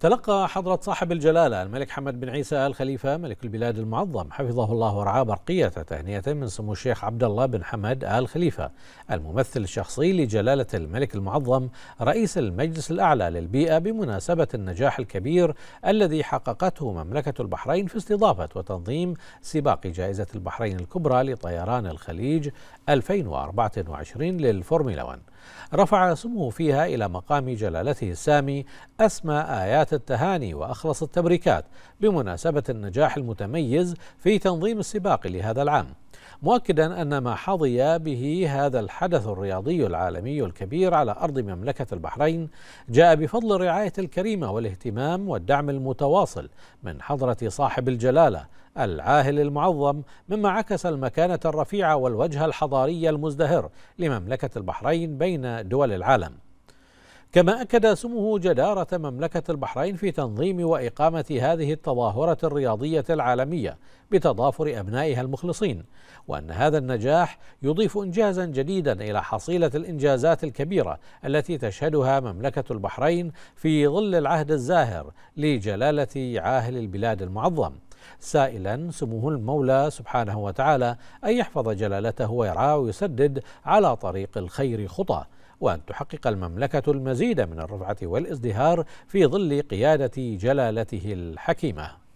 تلقى حضرة صاحب الجلالة الملك حمد بن عيسى آل خليفة ملك البلاد المعظم حفظه الله ورعاه برقية تهنئة من سمو الشيخ عبد الله بن حمد آل خليفة الممثل الشخصي لجلالة الملك المعظم رئيس المجلس الأعلى للبيئة بمناسبة النجاح الكبير الذي حققته مملكة البحرين في استضافة وتنظيم سباق جائزة البحرين الكبرى لطيران الخليج 2024 للفورمولا 1 رفع سموه فيها إلى مقام جلالته السامي أسمى آيات التهاني وأخلص التبريكات بمناسبة النجاح المتميز في تنظيم السباق لهذا العام مؤكدا أن ما حظي به هذا الحدث الرياضي العالمي الكبير على أرض مملكة البحرين جاء بفضل الرعاية الكريمة والاهتمام والدعم المتواصل من حضرة صاحب الجلالة العاهل المعظم مما عكس المكانة الرفيعة والوجه الحضاري المزدهر لمملكة البحرين بين دول العالم كما أكد سمو جدارة مملكة البحرين في تنظيم وإقامة هذه التظاهرة الرياضية العالمية بتضافر أبنائها المخلصين وأن هذا النجاح يضيف إنجازا جديدا إلى حصيلة الإنجازات الكبيرة التي تشهدها مملكة البحرين في ظل العهد الزاهر لجلالة عاهل البلاد المعظم سائلا سموه المولى سبحانه وتعالى أن يحفظ جلالته ويرعاه ويسدد على طريق الخير خطى وأن تحقق المملكة المزيد من الرفعة والازدهار في ظل قيادة جلالته الحكيمة